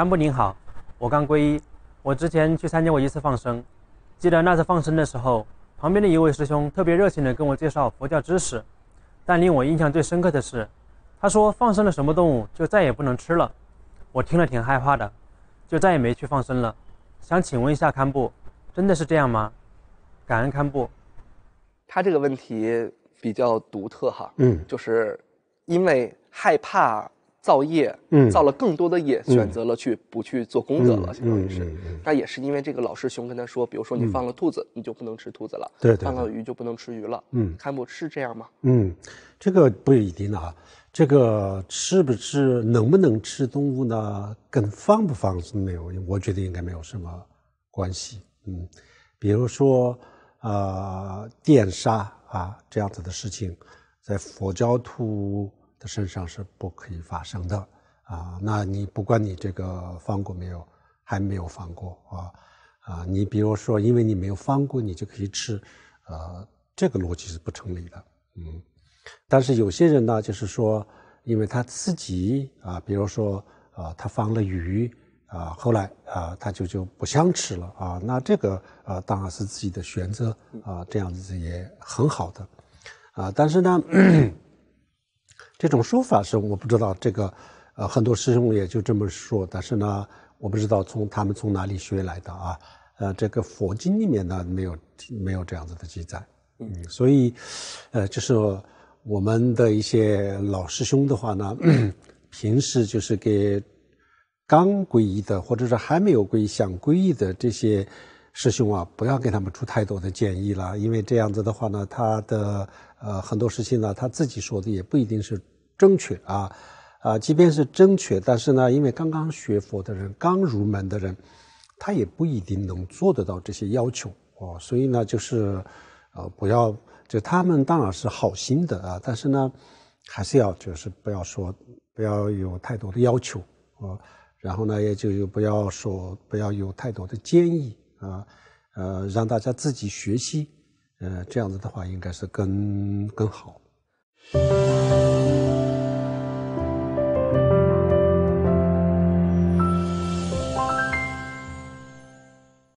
堪布您好，我刚皈依，我之前去参加过一次放生，记得那次放生的时候，旁边的一位师兄特别热情地跟我介绍佛教知识，但令我印象最深刻的是，他说放生了什么动物就再也不能吃了，我听了挺害怕的，就再也没去放生了。想请问一下堪布，真的是这样吗？感恩堪布。他这个问题比较独特哈，嗯，就是因为害怕。造业，嗯，造了更多的业，选择了去不去做功德了，相当于是，那也是因为这个老师兄跟他说，比如说你放了兔子，你就不能吃兔子了，对放了鱼就不能吃鱼了，嗯，堪布是这样吗？嗯，这个不一定啊，这个是不是能不能吃动物呢，跟放不放是没有，我觉得应该没有什么关系，嗯，比如说啊电杀啊这样子的事情，在佛教徒。的身上是不可以发生的啊！那你不管你这个放过没有，还没有放过啊啊！你比如说，因为你没有放过，你就可以吃，呃，这个逻辑是不成立的，嗯。但是有些人呢，就是说，因为他自己啊，比如说啊，他放了鱼啊，后来啊，他就就不想吃了啊。那这个呃，当然是自己的选择啊，这样子也很好的啊。但是呢。这种说法是我不知道，这个呃，很多师兄也就这么说，但是呢，我不知道从他们从哪里学来的啊，呃，这个佛经里面呢没有没有这样子的记载，嗯，所以，呃，就是我们的一些老师兄的话呢，平时就是给刚皈依的，或者是还没有皈依想皈依的这些。师兄啊，不要给他们出太多的建议了，因为这样子的话呢，他的呃很多事情呢，他自己说的也不一定是正确啊啊，即便是正确，但是呢，因为刚刚学佛的人，刚入门的人，他也不一定能做得到这些要求哦，所以呢，就是呃不要就他们当然是好心的啊，但是呢，还是要就是不要说不要有太多的要求哦，然后呢，也就不要说不要有太多的建议。啊，呃，让大家自己学习，呃，这样子的话，应该是更更好。